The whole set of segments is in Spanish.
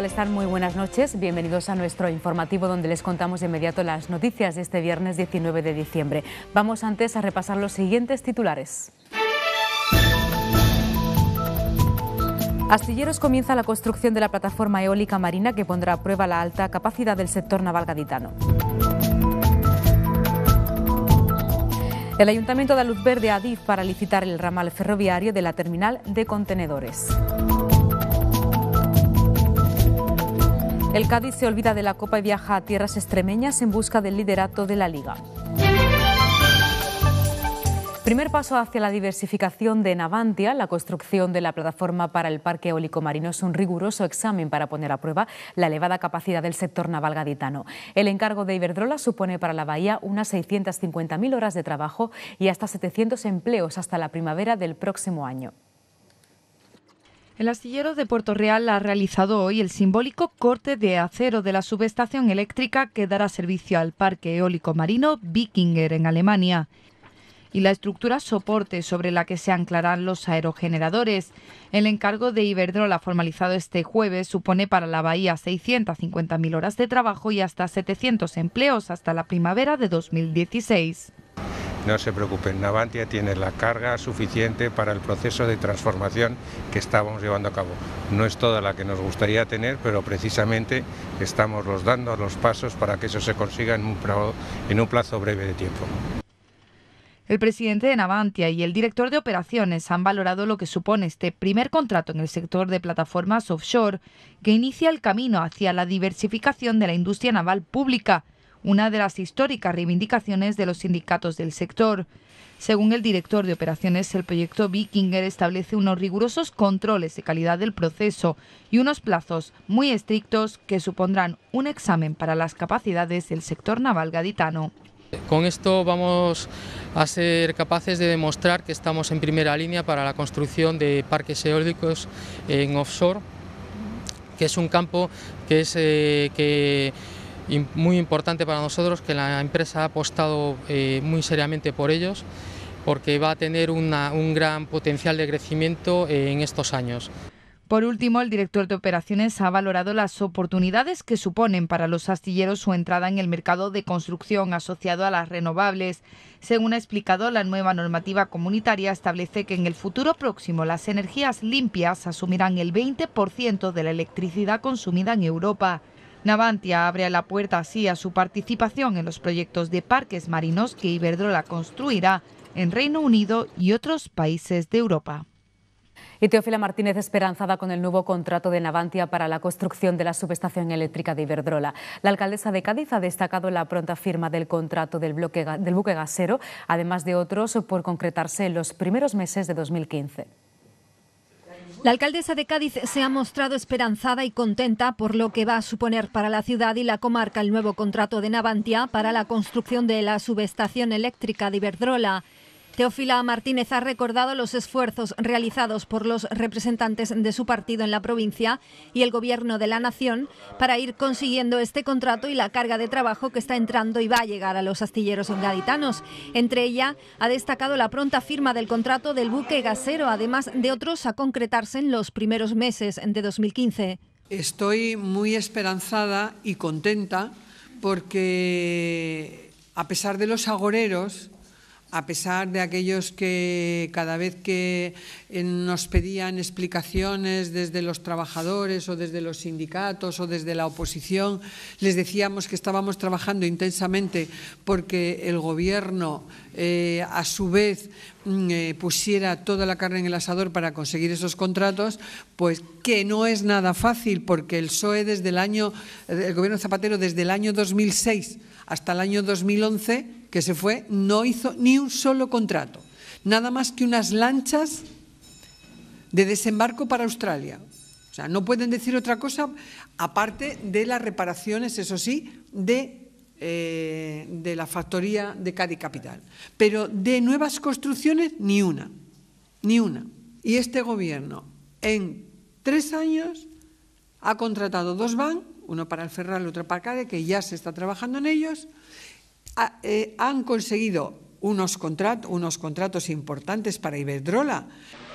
tal están? Muy buenas noches. Bienvenidos a nuestro informativo donde les contamos de inmediato las noticias de este viernes 19 de diciembre. Vamos antes a repasar los siguientes titulares. Astilleros comienza la construcción de la plataforma eólica marina que pondrá a prueba la alta capacidad del sector naval gaditano. El Ayuntamiento da luz verde a DIF para licitar el ramal ferroviario de la terminal de contenedores. El Cádiz se olvida de la Copa y viaja a tierras extremeñas en busca del liderato de la liga. Primer paso hacia la diversificación de Navantia, la construcción de la plataforma para el parque eólico marino es un riguroso examen para poner a prueba la elevada capacidad del sector naval gaditano. El encargo de Iberdrola supone para la bahía unas 650.000 horas de trabajo y hasta 700 empleos hasta la primavera del próximo año. El astillero de Puerto Real ha realizado hoy el simbólico corte de acero de la subestación eléctrica que dará servicio al parque eólico marino Vikinger en Alemania y la estructura soporte sobre la que se anclarán los aerogeneradores. El encargo de Iberdrola formalizado este jueves supone para la bahía 650.000 horas de trabajo y hasta 700 empleos hasta la primavera de 2016. No se preocupen, Navantia tiene la carga suficiente para el proceso de transformación que estábamos llevando a cabo. No es toda la que nos gustaría tener, pero precisamente estamos los dando los pasos para que eso se consiga en un en un plazo breve de tiempo. El presidente de Navantia y el director de operaciones han valorado lo que supone este primer contrato en el sector de plataformas offshore, que inicia el camino hacia la diversificación de la industria naval pública una de las históricas reivindicaciones de los sindicatos del sector. Según el director de operaciones, el proyecto Vikinger establece unos rigurosos controles de calidad del proceso y unos plazos muy estrictos que supondrán un examen para las capacidades del sector naval gaditano. Con esto vamos a ser capaces de demostrar que estamos en primera línea para la construcción de parques eólicos en offshore, que es un campo que es eh, que muy importante para nosotros que la empresa ha apostado eh, muy seriamente por ellos porque va a tener un gran potencial de crecimiento eh, en estos años. Por último, el director de operaciones ha valorado las oportunidades que suponen para los astilleros su entrada en el mercado de construcción asociado a las renovables. Según ha explicado, la nueva normativa comunitaria establece que en el futuro próximo las energías limpias asumirán el 20% de la electricidad consumida en Europa. Navantia abre la puerta así a su participación en los proyectos de parques marinos que Iberdrola construirá en Reino Unido y otros países de Europa. Y Teófila Martínez esperanzada con el nuevo contrato de Navantia para la construcción de la subestación eléctrica de Iberdrola. La alcaldesa de Cádiz ha destacado la pronta firma del contrato del, del buque gasero, además de otros por concretarse en los primeros meses de 2015. La alcaldesa de Cádiz se ha mostrado esperanzada y contenta por lo que va a suponer para la ciudad y la comarca el nuevo contrato de Navantia para la construcción de la subestación eléctrica de Iberdrola. Teófila Martínez ha recordado los esfuerzos realizados por los representantes de su partido en la provincia y el Gobierno de la Nación para ir consiguiendo este contrato y la carga de trabajo que está entrando y va a llegar a los astilleros gaditanos. Entre ella ha destacado la pronta firma del contrato del buque gasero, además de otros a concretarse en los primeros meses de 2015. Estoy muy esperanzada y contenta porque a pesar de los agoreros, a pesar de aquellos que cada vez que eh, nos pedían explicaciones desde los trabajadores o desde los sindicatos o desde la oposición, les decíamos que estábamos trabajando intensamente porque el Gobierno, eh, a su vez, mm, eh, pusiera toda la carne en el asador para conseguir esos contratos, pues que no es nada fácil porque el PSOE desde el año, el Gobierno Zapatero desde el año 2006 hasta el año 2011 que se fue, no hizo ni un solo contrato, nada más que unas lanchas de desembarco para Australia. O sea, no pueden decir otra cosa aparte de las reparaciones, eso sí, de, eh, de la factoría de Cádiz Capital. Pero de nuevas construcciones, ni una, ni una. Y este gobierno, en tres años, ha contratado dos van, uno para el Ferral, otro para Cádiz, que ya se está trabajando en ellos, eh, han conseguido unos, unos contratos importantes para Iberdrola.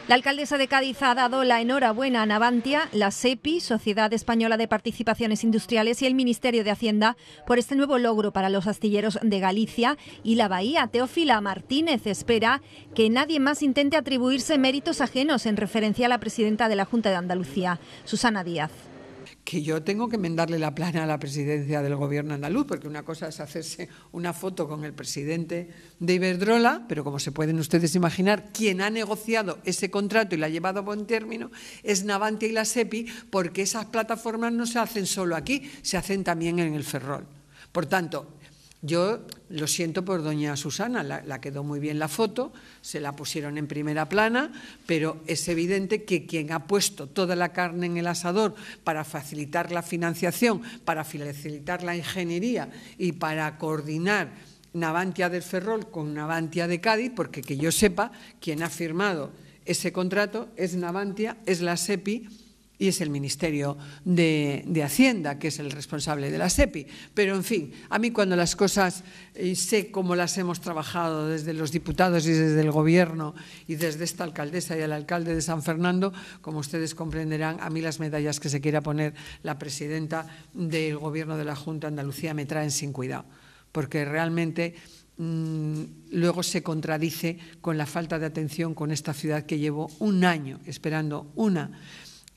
La alcaldesa de Cádiz ha dado la enhorabuena a Navantia, la SEPI, Sociedad Española de Participaciones Industriales y el Ministerio de Hacienda por este nuevo logro para los astilleros de Galicia y la Bahía. Teófila Martínez espera que nadie más intente atribuirse méritos ajenos en referencia a la presidenta de la Junta de Andalucía, Susana Díaz que yo tengo que mendarle la plana a la presidencia del gobierno andaluz, porque una cosa es hacerse una foto con el presidente de Iberdrola, pero como se pueden ustedes imaginar, quien ha negociado ese contrato y lo ha llevado a buen término es Navantia y la SEPI, porque esas plataformas no se hacen solo aquí, se hacen también en el Ferrol. Por tanto, yo lo siento por doña Susana, la, quedó muy bien la foto, se la pusieron en primera plana, pero es evidente que quien ha puesto toda la carne en el asador para facilitar la financiación, para facilitar la ingeniería y para coordinar Navantia del Ferrol con Navantia de Cádiz, porque que yo sepa, quien ha firmado ese contrato es Navantia, es la SEPI y es el Ministerio de, Hacienda, que es el responsable de la SEPI. Pero, en fin, a mí cuando las cosas eh, sé cómo las hemos trabajado desde los diputados y desde el Gobierno y desde esta alcaldesa y el alcalde de San Fernando, como ustedes comprenderán, a mí las medallas que se quiera poner la presidenta del Gobierno de la Junta de Andalucía me traen sin cuidado, porque realmente mm, luego se contradice con la falta de atención con esta ciudad que llevo un año esperando una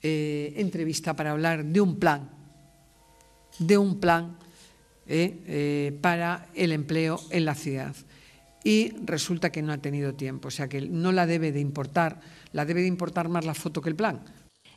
eh, entrevista para hablar de un plan, de un plan eh, eh, para el empleo en la ciudad. Y resulta que no ha tenido tiempo, o sea que no la debe de importar, la debe de importar más la foto que el plan,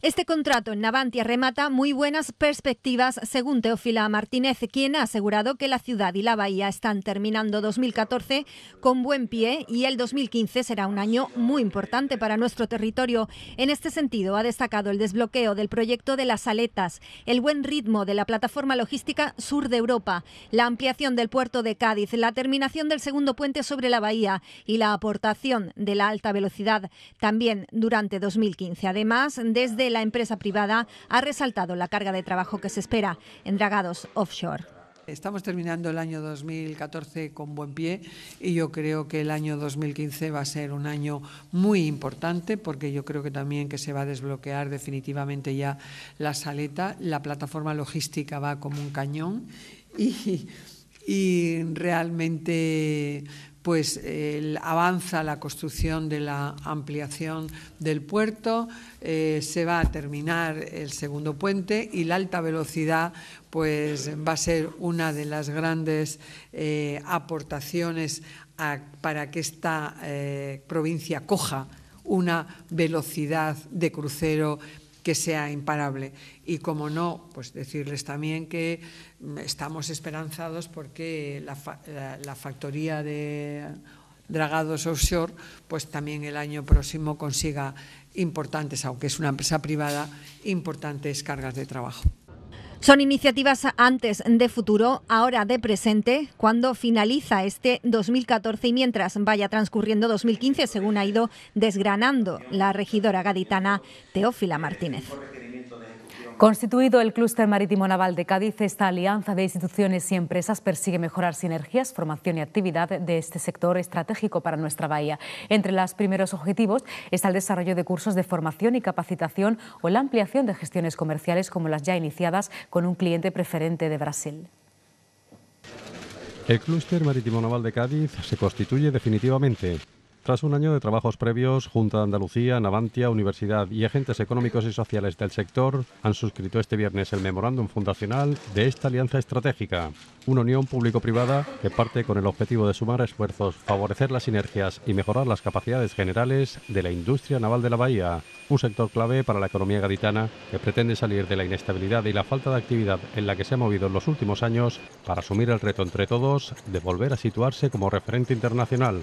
este contrato en Navantia remata muy buenas perspectivas, según Teófila Martínez, quien ha asegurado que la ciudad y la bahía están terminando 2014 con buen pie y el 2015 será un año muy importante para nuestro territorio. En este sentido, ha destacado el desbloqueo del proyecto de las aletas, el buen ritmo de la plataforma logística sur de Europa, la ampliación del puerto de Cádiz, la terminación del segundo puente sobre la bahía y la aportación de la alta velocidad también durante 2015. Además, desde la empresa privada ha resaltado la carga de trabajo que se espera en dragados offshore. Estamos terminando el año 2014 con buen pie y yo creo que el año 2015 va a ser un año muy importante porque yo creo que también que se va a desbloquear definitivamente ya la saleta, la plataforma logística va como un cañón y, y realmente pues avanza la construcción de la ampliación del puerto, eh, se va a terminar el segundo puente y la alta velocidad pues va a ser una de las grandes eh, aportaciones para que esta eh, provincia coja una velocidad de crucero que sea imparable. Y como no, pues decirles también que mm, estamos esperanzados porque la, la factoría de dragados offshore, pues también el año próximo consiga importantes, aunque es una empresa privada, importantes cargas de trabajo. Son iniciativas antes de futuro, ahora de presente, cuando finaliza este 2014 y mientras vaya transcurriendo 2015, según ha ido desgranando la regidora gaditana Teófila Martínez. Constituido el Clúster Marítimo Naval de Cádiz, esta alianza de instituciones y empresas persigue mejorar sinergias, formación y actividad de este sector estratégico para nuestra bahía. Entre los primeros objetivos está el desarrollo de cursos de formación y capacitación o la ampliación de gestiones comerciales como las ya iniciadas con un cliente preferente de Brasil. El Clúster Marítimo Naval de Cádiz se constituye definitivamente tras un año de trabajos previos, Junta de Andalucía, Navantia, Universidad y agentes económicos y sociales del sector han suscrito este viernes el memorándum fundacional de esta alianza estratégica, una unión público-privada que parte con el objetivo de sumar esfuerzos, favorecer las sinergias y mejorar las capacidades generales de la industria naval de la bahía, un sector clave para la economía gaditana que pretende salir de la inestabilidad y la falta de actividad en la que se ha movido en los últimos años para asumir el reto entre todos de volver a situarse como referente internacional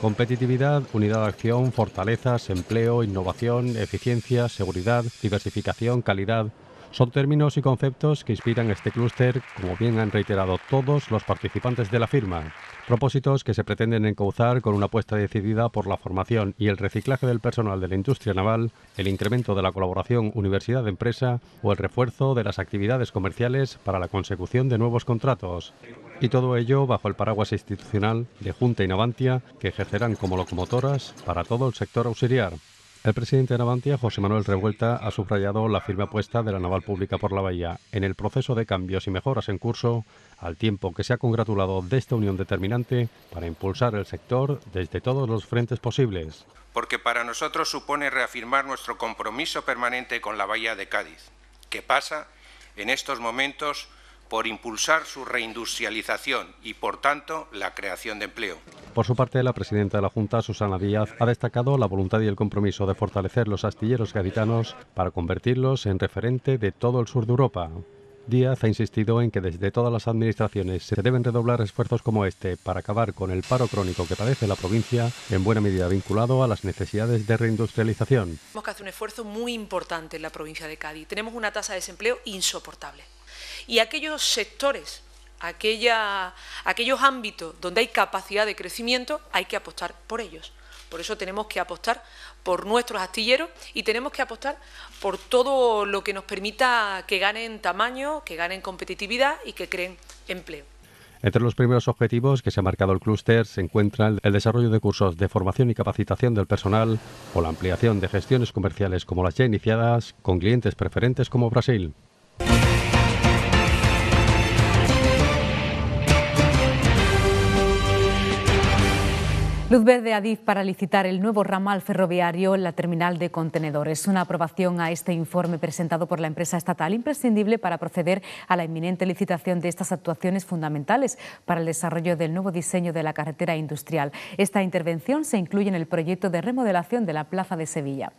Competitividad, unidad de acción, fortalezas, empleo, innovación, eficiencia, seguridad, diversificación, calidad, son términos y conceptos que inspiran este clúster, como bien han reiterado todos los participantes de la firma. Propósitos que se pretenden encauzar con una apuesta decidida por la formación y el reciclaje del personal de la industria naval, el incremento de la colaboración universidad-empresa o el refuerzo de las actividades comerciales para la consecución de nuevos contratos. Y todo ello bajo el paraguas institucional de Junta y que ejercerán como locomotoras para todo el sector auxiliar. El presidente de Navantia, José Manuel Revuelta, ha subrayado la firme apuesta de la naval pública por la bahía en el proceso de cambios y mejoras en curso, al tiempo que se ha congratulado de esta unión determinante para impulsar el sector desde todos los frentes posibles. Porque para nosotros supone reafirmar nuestro compromiso permanente con la bahía de Cádiz, que pasa en estos momentos por impulsar su reindustrialización y, por tanto, la creación de empleo. Por su parte, la presidenta de la Junta, Susana Díaz, ha destacado la voluntad y el compromiso de fortalecer los astilleros gaditanos para convertirlos en referente de todo el sur de Europa. Díaz ha insistido en que desde todas las administraciones se deben redoblar esfuerzos como este para acabar con el paro crónico que padece la provincia, en buena medida vinculado a las necesidades de reindustrialización. Tenemos que hacer un esfuerzo muy importante en la provincia de Cádiz. Tenemos una tasa de desempleo insoportable y aquellos sectores, aquellos ámbitos donde hay capacidad de crecimiento, hay que apostar por ellos. Por eso tenemos que apostar por nuestros astilleros y tenemos que apostar por todo lo que nos permita que ganen tamaño, que ganen competitividad y que creen empleo. Entre los primeros objetivos que se ha marcado el clúster se encuentran el desarrollo de cursos de formación y capacitación del personal o la ampliación de gestiones comerciales como las ya iniciadas con clientes preferentes como Brasil. Luz verde a DIF para licitar el nuevo ramal ferroviario en la terminal de contenedores. Una aprobación a este informe presentado por la empresa estatal imprescindible para proceder a la inminente licitación de estas actuaciones fundamentales para el desarrollo del nuevo diseño de la carretera industrial. Esta intervención se incluye en el proyecto de remodelación de la Plaza de Sevilla.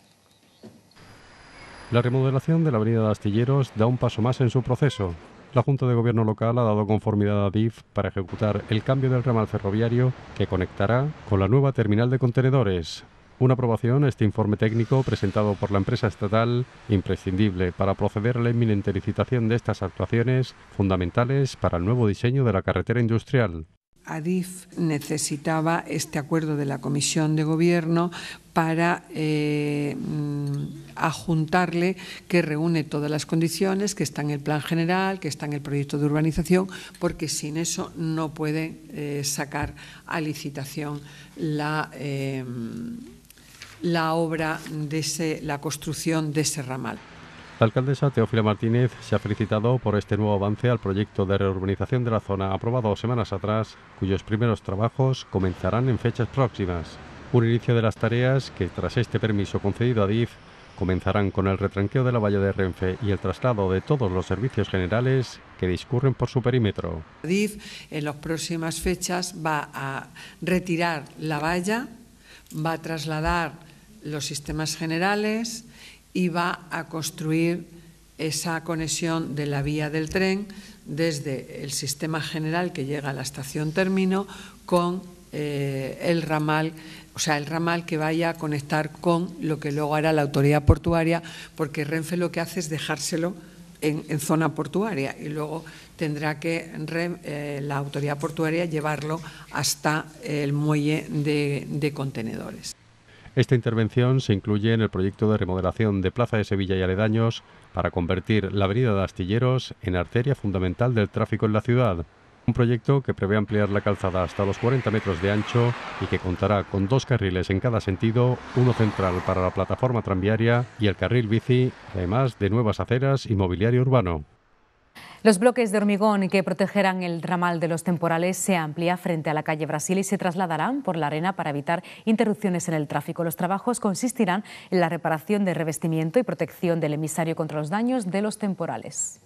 La remodelación de la Avenida de Astilleros da un paso más en su proceso. La Junta de Gobierno local ha dado conformidad a DIF para ejecutar el cambio del ramal ferroviario que conectará con la nueva terminal de contenedores. Una aprobación a este informe técnico presentado por la empresa estatal, imprescindible para proceder a la inminente licitación de estas actuaciones fundamentales para el nuevo diseño de la carretera industrial. Adif necesitaba este acuerdo de la Comisión de Gobierno para eh, mm, ajuntarle que reúne todas las condiciones, que está en el plan general, que está en el proyecto de urbanización, porque sin eso no puede eh, sacar a licitación la, eh, la obra de la construcción de ese ramal. La alcaldesa Teófila Martínez se ha felicitado por este nuevo avance al proyecto de reurbanización de la zona aprobado semanas atrás, cuyos primeros trabajos comenzarán en fechas próximas. Un inicio de las tareas que, tras este permiso concedido a DIF, comenzarán con el retranqueo de la valla de Renfe y el traslado de todos los servicios generales que discurren por su perímetro. DIF en las próximas fechas va a retirar la valla, va a trasladar los sistemas generales y va a construir esa conexión de la vía del tren desde el sistema general que llega a la estación término con eh, el ramal, o sea, el ramal que vaya a conectar con lo que luego hará la autoridad portuaria, porque Renfe lo que hace es dejárselo en, zona portuaria y luego tendrá que eh, la autoridad portuaria llevarlo hasta el muelle de contenedores. Esta intervención se incluye en el proyecto de remodelación de Plaza de Sevilla y aledaños para convertir la avenida de Astilleros en arteria fundamental del tráfico en la ciudad. Un proyecto que prevé ampliar la calzada hasta los 40 metros de ancho y que contará con dos carriles en cada sentido, uno central para la plataforma tranviaria y el carril bici, además de nuevas aceras y mobiliario urbano. Los bloques de hormigón que protegerán el ramal de los temporales se amplían frente a la calle Brasil y se trasladarán por la arena para evitar interrupciones en el tráfico. Los trabajos consistirán en la reparación de revestimiento y protección del emisario contra los daños de los temporales.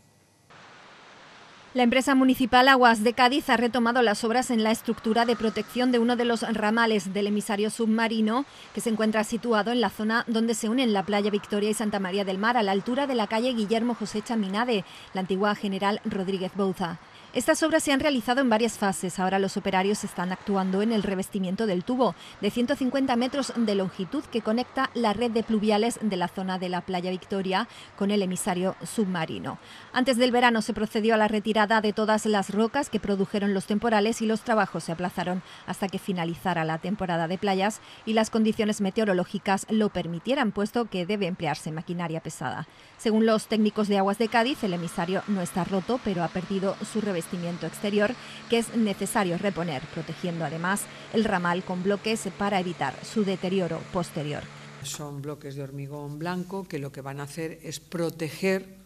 La empresa municipal Aguas de Cádiz ha retomado las obras en la estructura de protección de uno de los ramales del emisario submarino que se encuentra situado en la zona donde se unen la playa Victoria y Santa María del Mar a la altura de la calle Guillermo José Chaminade, la antigua general Rodríguez Bouza. Estas obras se han realizado en varias fases. Ahora los operarios están actuando en el revestimiento del tubo de 150 metros de longitud que conecta la red de pluviales de la zona de la playa Victoria con el emisario submarino. Antes del verano se procedió a la retirada de todas las rocas que produjeron los temporales y los trabajos se aplazaron hasta que finalizara la temporada de playas y las condiciones meteorológicas lo permitieran, puesto que debe emplearse maquinaria pesada. Según los técnicos de Aguas de Cádiz, el emisario no está roto, pero ha perdido su revestimiento exterior que es necesario reponer, protegiendo además el ramal con bloques para evitar su deterioro posterior. Son bloques de hormigón blanco que lo que van a hacer es proteger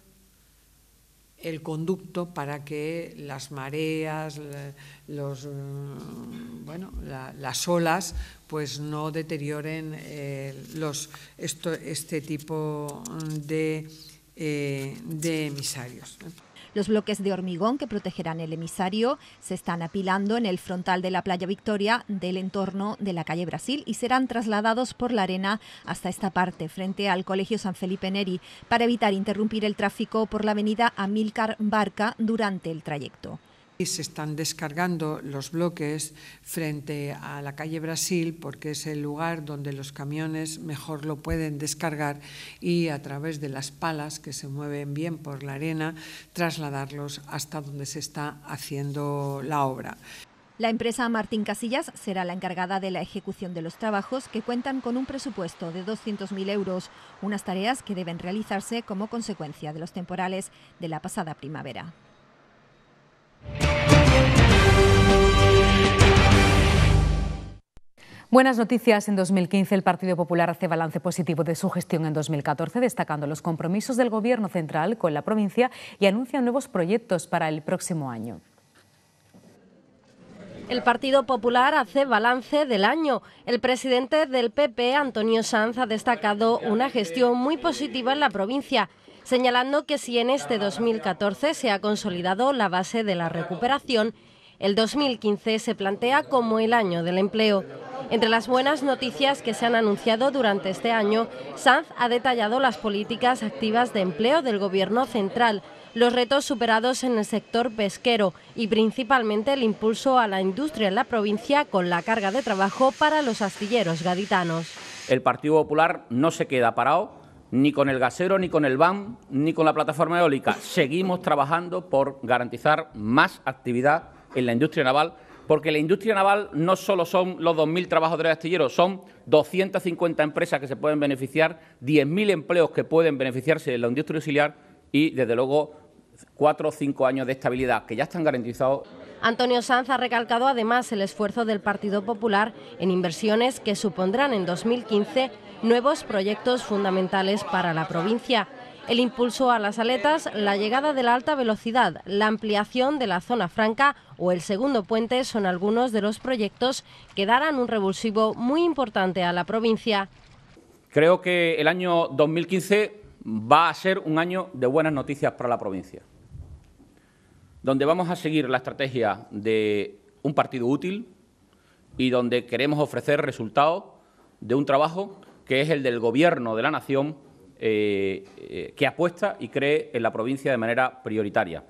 el conducto para que las mareas, los, eh, bueno, las olas, pues no deterioren eh, los, este tipo de, eh, de emisarios. Los bloques de hormigón que protegerán el emisario se están apilando en el frontal de la playa Victoria del entorno de la calle Brasil y serán trasladados por la arena hasta esta parte, frente al Colegio San Felipe Neri, para evitar interrumpir el tráfico por la avenida Amílcar Barca durante el trayecto se están descargando los bloques frente a la calle Brasil porque es el lugar donde los camiones mejor lo pueden descargar y a través de las palas que se mueven bien por la arena trasladarlos hasta donde se está haciendo la obra. La empresa Martín Casillas será la encargada de la ejecución de los trabajos que cuentan con un presupuesto de 200.000 euros, unas tareas que deben realizarse como consecuencia de los temporales de la pasada primavera. Buenas noticias. En 2015 el Partido Popular hace balance positivo de su gestión en 2014, destacando los compromisos del Gobierno central con la provincia y anuncia nuevos proyectos para el próximo año. El Partido Popular hace balance del año. El presidente del PP, Antonio Sanz, ha destacado una gestión muy positiva en la provincia, señalando que si en este 2014 se ha consolidado la base de la recuperación, el 2015 se plantea como el año del empleo. Entre las buenas noticias que se han anunciado durante este año, Sanz ha detallado las políticas activas de empleo del Gobierno central, los retos superados en el sector pesquero y principalmente el impulso a la industria en la provincia con la carga de trabajo para los astilleros gaditanos. El Partido Popular no se queda parado ni con el gasero, ni con el BAM, ni con la plataforma eólica. Seguimos trabajando por garantizar más actividad en la industria naval, porque la industria naval no solo son los 2.000 trabajadores astilleros, son 250 empresas que se pueden beneficiar, 10.000 empleos que pueden beneficiarse de la industria auxiliar y, desde luego, cuatro o cinco años de estabilidad que ya están garantizados. Antonio Sanz ha recalcado además el esfuerzo del Partido Popular en inversiones que supondrán en 2015 nuevos proyectos fundamentales para la provincia el impulso a las aletas, la llegada de la alta velocidad, la ampliación de la zona franca o el segundo puente son algunos de los proyectos que darán un revulsivo muy importante a la provincia. Creo que el año 2015 va a ser un año de buenas noticias para la provincia, donde vamos a seguir la estrategia de un partido útil y donde queremos ofrecer resultados de un trabajo que es el del Gobierno de la Nación eh, eh, que apuesta y cree en la provincia de manera prioritaria.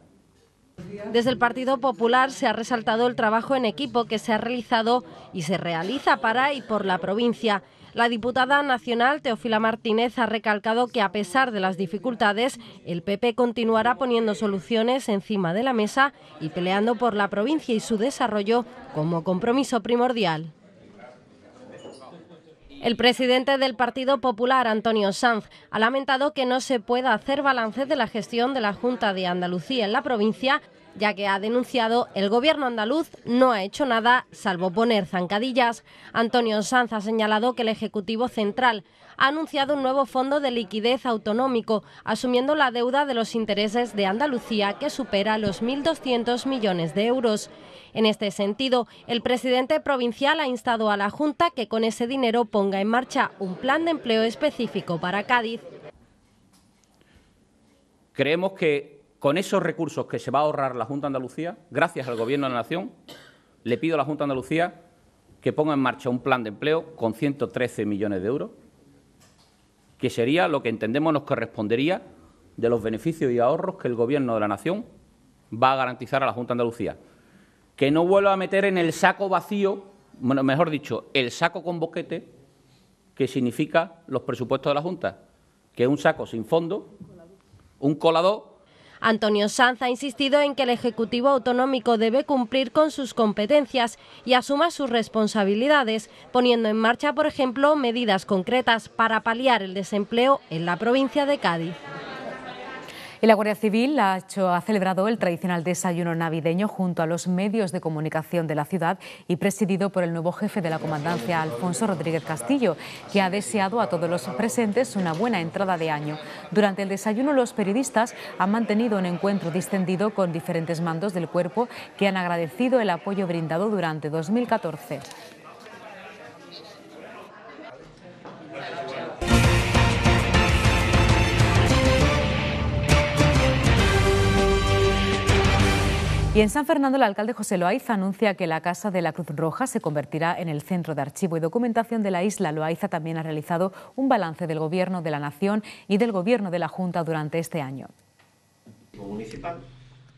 Desde el Partido Popular se ha resaltado el trabajo en equipo que se ha realizado y se realiza para y por la provincia. La diputada nacional Teofila Martínez ha recalcado que a pesar de las dificultades, el PP continuará poniendo soluciones encima de la mesa y peleando por la provincia y su desarrollo como compromiso primordial. El presidente del Partido Popular, Antonio Sanz, ha lamentado que no se pueda hacer balance de la gestión de la Junta de Andalucía en la provincia, ya que ha denunciado el gobierno andaluz no ha hecho nada salvo poner zancadillas. Antonio Sanz ha señalado que el Ejecutivo Central ha anunciado un nuevo fondo de liquidez autonómico, asumiendo la deuda de los intereses de Andalucía que supera los 1.200 millones de euros. En este sentido, el presidente provincial ha instado a la Junta que con ese dinero ponga en marcha un plan de empleo específico para Cádiz. Creemos que con esos recursos que se va a ahorrar la Junta de Andalucía, gracias al Gobierno de la Nación, le pido a la Junta de Andalucía que ponga en marcha un plan de empleo con 113 millones de euros que sería lo que entendemos nos correspondería de los beneficios y ahorros que el Gobierno de la Nación va a garantizar a la Junta de Andalucía. Que no vuelva a meter en el saco vacío, mejor dicho, el saco con boquete, que significa los presupuestos de la Junta, que es un saco sin fondo, un colador Antonio Sanz ha insistido en que el Ejecutivo Autonómico debe cumplir con sus competencias y asuma sus responsabilidades, poniendo en marcha, por ejemplo, medidas concretas para paliar el desempleo en la provincia de Cádiz la Guardia Civil ha, ha celebrado el tradicional desayuno navideño junto a los medios de comunicación de la ciudad y presidido por el nuevo jefe de la comandancia, Alfonso Rodríguez Castillo, que ha deseado a todos los presentes una buena entrada de año. Durante el desayuno, los periodistas han mantenido un encuentro distendido con diferentes mandos del cuerpo que han agradecido el apoyo brindado durante 2014. Y en San Fernando, el alcalde José Loaiza anuncia que la Casa de la Cruz Roja se convertirá en el centro de archivo y documentación de la isla. Loaiza también ha realizado un balance del Gobierno de la Nación y del Gobierno de la Junta durante este año.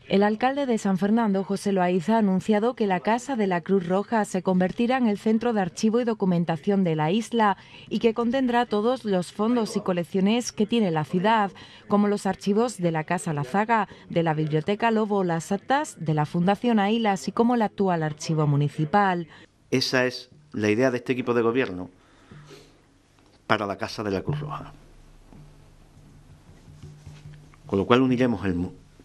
El alcalde de San Fernando, José Loaiza, ha anunciado que la Casa de la Cruz Roja se convertirá en el centro de archivo y documentación de la isla y que contendrá todos los fondos y colecciones que tiene la ciudad, como los archivos de la Casa La Zaga, de la Biblioteca Lobo, las actas de la Fundación Aila, y como el actual archivo municipal. Esa es la idea de este equipo de gobierno para la Casa de la Cruz Roja. Con lo cual uniremos el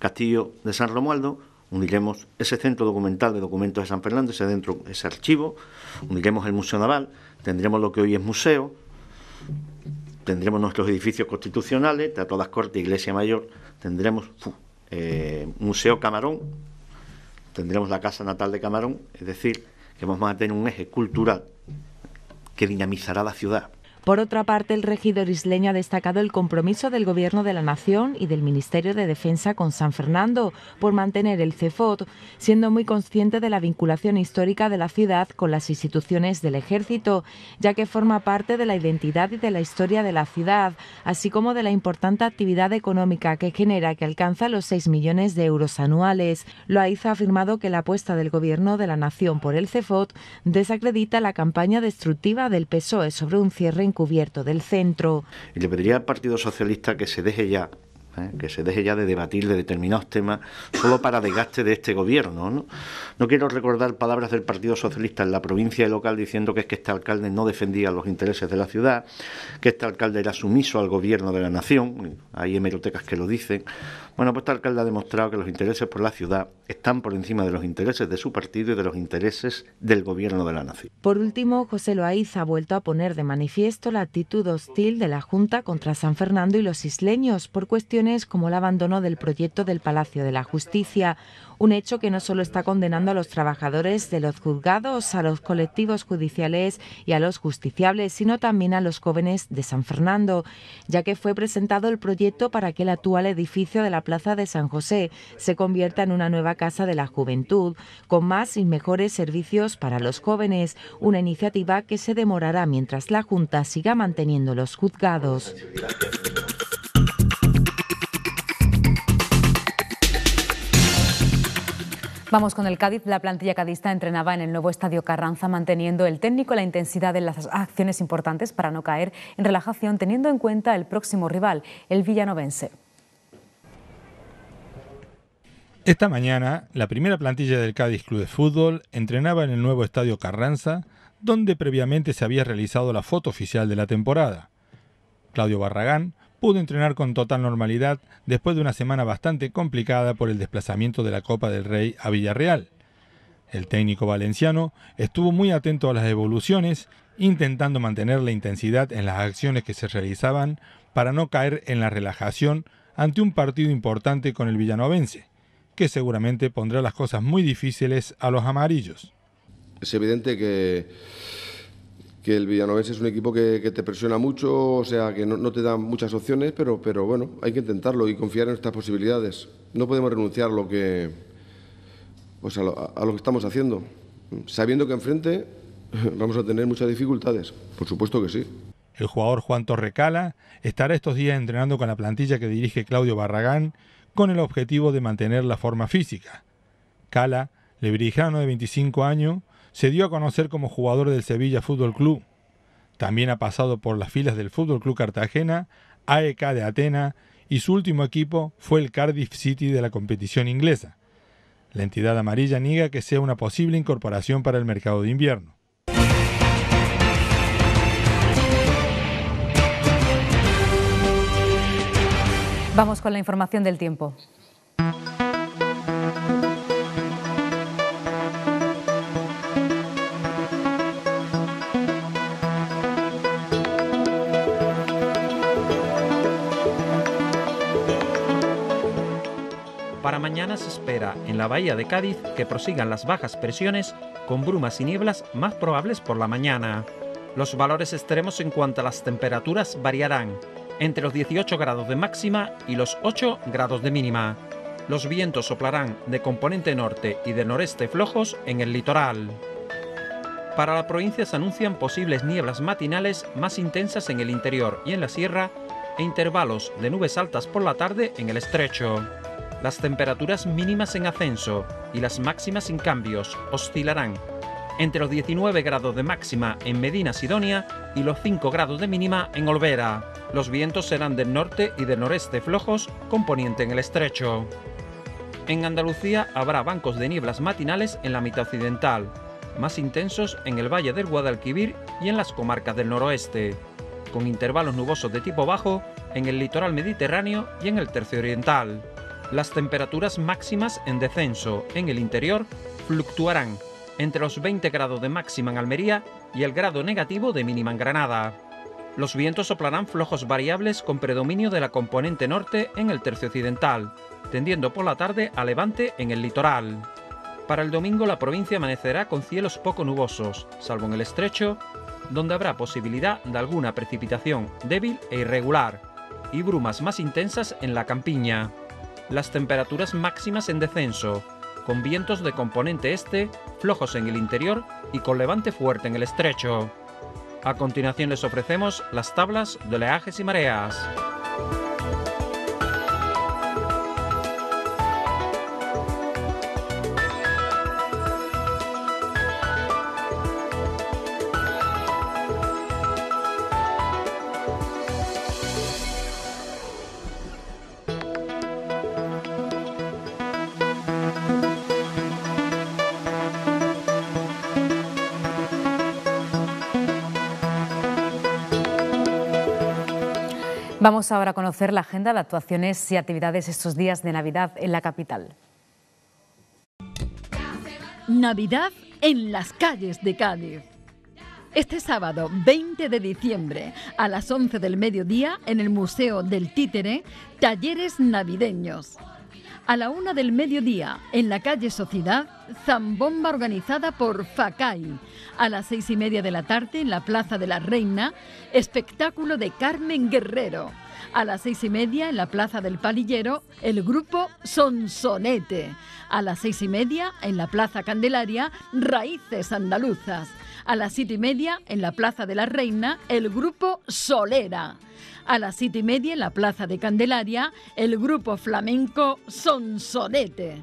Castillo de San Romualdo, uniremos ese centro documental de documentos de San Fernando, ese, dentro, ese archivo, uniremos el Museo Naval, tendremos lo que hoy es museo, tendremos nuestros edificios constitucionales, Teatro las Cortes, Iglesia Mayor, tendremos eh, Museo Camarón, tendremos la Casa Natal de Camarón, es decir, que vamos a tener un eje cultural que dinamizará la ciudad. Por otra parte, el regidor isleño ha destacado el compromiso del Gobierno de la Nación y del Ministerio de Defensa con San Fernando por mantener el CEFOT, siendo muy consciente de la vinculación histórica de la ciudad con las instituciones del Ejército, ya que forma parte de la identidad y de la historia de la ciudad, así como de la importante actividad económica que genera que alcanza los 6 millones de euros anuales. Loaiza ha afirmado que la apuesta del Gobierno de la Nación por el CEFOT desacredita la campaña destructiva del PSOE sobre un cierre ...cubierto del centro. Y le pediría al Partido Socialista que se deje ya ¿eh? que se deje ya de debatir de determinados temas solo para desgaste de este gobierno. ¿no? quiero recordar palabras del Partido Socialista en la provincia y local diciendo que es que este alcalde no defendía los intereses de la ciudad, que este alcalde era sumiso al gobierno de la nación, hay hemerotecas que lo dicen, bueno, pues este alcalde ha demostrado que los intereses por la ciudad están por encima de los intereses de su partido y de los intereses del gobierno de la nación. Por último, José Loaiz ha vuelto a poner de manifiesto la actitud hostil de la Junta contra San Fernando y los isleños por cuestiones como el abandono del proyecto del Palacio de la Justicia, un hecho que no solo está condenando a los trabajadores de los juzgados, a los colectivos judiciales y a los justiciables, sino también a los jóvenes de San Fernando, ya que fue presentado el proyecto para que el actual edificio de la Plaza de San José se convierta en una nueva casa de la juventud, con más y mejores servicios para los jóvenes, una iniciativa que se demorará mientras la Junta siga manteniendo los juzgados. Vamos con el Cádiz. La plantilla cadista entrenaba en el nuevo estadio Carranza, manteniendo el técnico la intensidad en las acciones importantes para no caer en relajación, teniendo en cuenta el próximo rival, el villanovense. Esta mañana, la primera plantilla del Cádiz Club de Fútbol entrenaba en el nuevo estadio Carranza, donde previamente se había realizado la foto oficial de la temporada. Claudio Barragán pudo entrenar con total normalidad después de una semana bastante complicada por el desplazamiento de la Copa del Rey a Villarreal. El técnico valenciano estuvo muy atento a las evoluciones, intentando mantener la intensidad en las acciones que se realizaban para no caer en la relajación ante un partido importante con el villanovense, que seguramente pondrá las cosas muy difíciles a los amarillos. Es evidente que que el Villanovense es un equipo que, te presiona mucho, o sea, que no, te da muchas opciones, pero, pero bueno, hay que intentarlo y confiar en nuestras posibilidades. No podemos renunciar a lo que, pues que estamos haciendo, sabiendo que enfrente vamos a tener muchas dificultades, por supuesto que sí. El jugador Juan Cala... estará estos días entrenando con la plantilla que dirige Claudio Barragán con el objetivo de mantener la forma física. Cala, lebrijano de 25 años, se dio a conocer como jugador del Sevilla Fútbol Club. También ha pasado por las filas del Fútbol Club Cartagena, AEK de Atenas y su último equipo fue el Cardiff City de la competición inglesa. La entidad amarilla niega que sea una posible incorporación para el mercado de invierno. Vamos con la información del tiempo. se espera en la bahía de Cádiz que prosigan las bajas presiones con brumas y nieblas más probables por la mañana. Los valores extremos en cuanto a las temperaturas variarán entre los 18 grados de máxima y los 8 grados de mínima. Los vientos soplarán de componente norte y de noreste flojos en el litoral. Para la provincia se anuncian posibles nieblas matinales más intensas en el interior y en la sierra e intervalos de nubes altas por la tarde en el estrecho. Las temperaturas mínimas en ascenso y las máximas sin cambios oscilarán entre los 19 grados de máxima en Medina Sidonia y los 5 grados de mínima en Olvera. Los vientos serán del norte y del noreste flojos, con poniente en el estrecho. En Andalucía habrá bancos de nieblas matinales en la mitad occidental, más intensos en el valle del Guadalquivir y en las comarcas del noroeste, con intervalos nubosos de tipo bajo en el litoral mediterráneo y en el tercio oriental. Las temperaturas máximas en descenso en el interior fluctuarán entre los 20 grados de máxima en Almería y el grado negativo de mínima en Granada. Los vientos soplarán flojos variables con predominio de la componente norte en el tercio occidental, tendiendo por la tarde a levante en el litoral. Para el domingo la provincia amanecerá con cielos poco nubosos, salvo en el estrecho, donde habrá posibilidad de alguna precipitación débil e irregular, y brumas más intensas en la campiña las temperaturas máximas en descenso, con vientos de componente este, flojos en el interior y con levante fuerte en el estrecho. A continuación les ofrecemos las tablas de oleajes y mareas. Vamos ahora a conocer la agenda de actuaciones y actividades estos días de Navidad en la capital. Navidad en las calles de Cádiz. Este sábado 20 de diciembre a las 11 del mediodía en el Museo del Títere, talleres navideños a la una del mediodía en la calle Sociedad, Zambomba organizada por Facay. A las seis y media de la tarde en la Plaza de la Reina, espectáculo de Carmen Guerrero. A las seis y media en la Plaza del Palillero, el grupo Sonsonete. A las seis y media en la Plaza Candelaria, Raíces Andaluzas. A las siete y media en la Plaza de la Reina, el grupo Solera. A las siete y media en la Plaza de Candelaria, el grupo flamenco Sonsonete.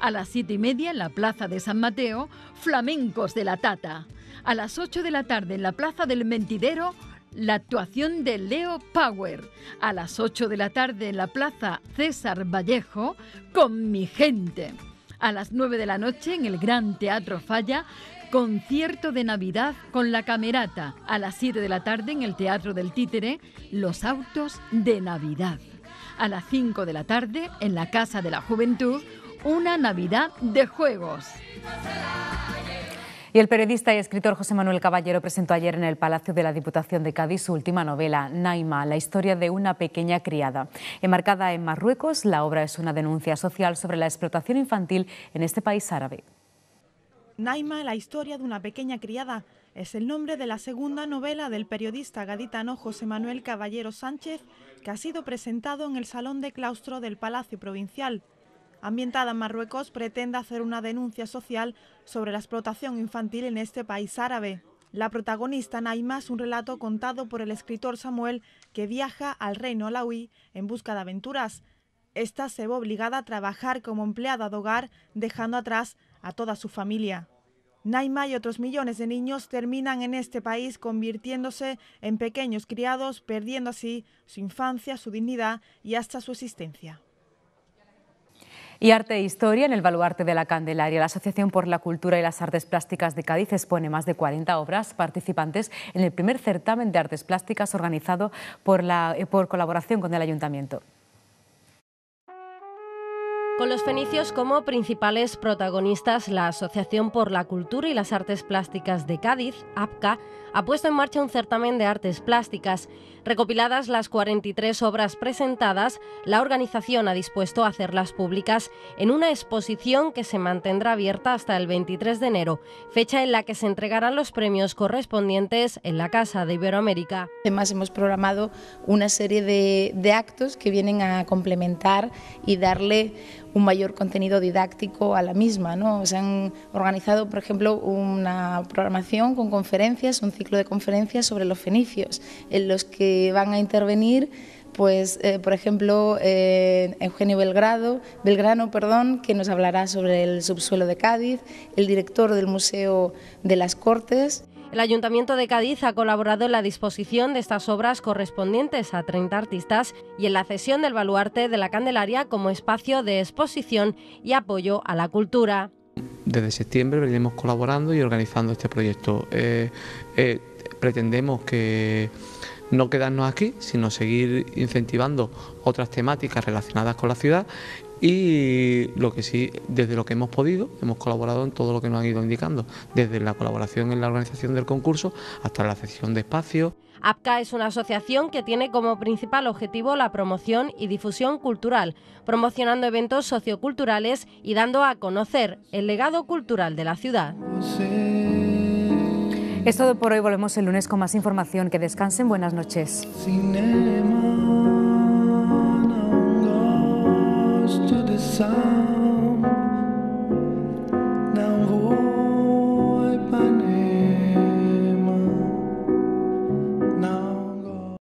A las siete y media en la Plaza de San Mateo, Flamencos de la Tata. A las ocho de la tarde en la Plaza del Mentidero, la actuación de Leo Power. A las 8 de la tarde en la Plaza César Vallejo, con mi gente. A las nueve de la noche en el Gran Teatro Falla, Concierto de Navidad con la Camerata a las 7 de la tarde en el Teatro del Títere, Los Autos de Navidad. A las 5 de la tarde en la Casa de la Juventud, una Navidad de Juegos. Y el periodista y escritor José Manuel Caballero presentó ayer en el Palacio de la Diputación de Cádiz su última novela, Naima, la historia de una pequeña criada. Enmarcada en Marruecos, la obra es una denuncia social sobre la explotación infantil en este país árabe. Naima, la historia de una pequeña criada, es el nombre de la segunda novela del periodista gaditano José Manuel Caballero Sánchez, que ha sido presentado en el Salón de Claustro del Palacio Provincial. Ambientada en Marruecos, pretende hacer una denuncia social sobre la explotación infantil en este país árabe. La protagonista Naima es un relato contado por el escritor Samuel que viaja al reino Alawi en busca de aventuras. Esta se ve obligada a trabajar como empleada de hogar, dejando atrás a toda su familia. Naima y otros millones de niños terminan en este país convirtiéndose en pequeños criados, perdiendo así su infancia, su dignidad y hasta su existencia. Y Arte e Historia en el Baluarte de la Candelaria. La Asociación por la Cultura y las Artes Plásticas de Cádiz expone más de 40 obras participantes en el primer certamen de artes plásticas organizado por, eh, por colaboración con el Ayuntamiento. Con los fenicios como principales protagonistas, la Asociación por la Cultura y las Artes Plásticas de Cádiz, APCA, ha puesto en marcha un certamen de artes plásticas. Recopiladas las 43 obras presentadas, la organización ha dispuesto a hacerlas públicas en una exposición que se mantendrá abierta hasta el 23 de enero, fecha en la que se entregarán los premios correspondientes en la Casa de Iberoamérica. Además, hemos programado una serie de, de actos que vienen a complementar y darle un mayor contenido didáctico a la misma. ¿no? Se han organizado, por ejemplo, una programación con conferencias, un ciclo de conferencias sobre los fenicios, en los que van a intervenir pues eh, por ejemplo eh, Eugenio Belgrado, Belgrano, perdón, que nos hablará sobre el subsuelo de Cádiz, el director del Museo de las Cortes. El Ayuntamiento de Cádiz ha colaborado en la disposición de estas obras correspondientes a 30 artistas y en la cesión del baluarte de la Candelaria como espacio de exposición y apoyo a la cultura. Desde septiembre venimos colaborando y organizando este proyecto. Eh, eh, pretendemos que no quedarnos aquí, sino seguir incentivando otras temáticas relacionadas con la ciudad y lo que sí, desde lo que hemos podido, hemos colaborado en todo lo que nos han ido indicando, desde la colaboración en la organización del concurso hasta la cesión de espacios. APCA es una asociación que tiene como principal objetivo la promoción y difusión cultural, promocionando eventos socioculturales y dando a conocer el legado cultural de la ciudad. Es todo por hoy, volvemos el lunes con más información. Que descansen, buenas noches. sun.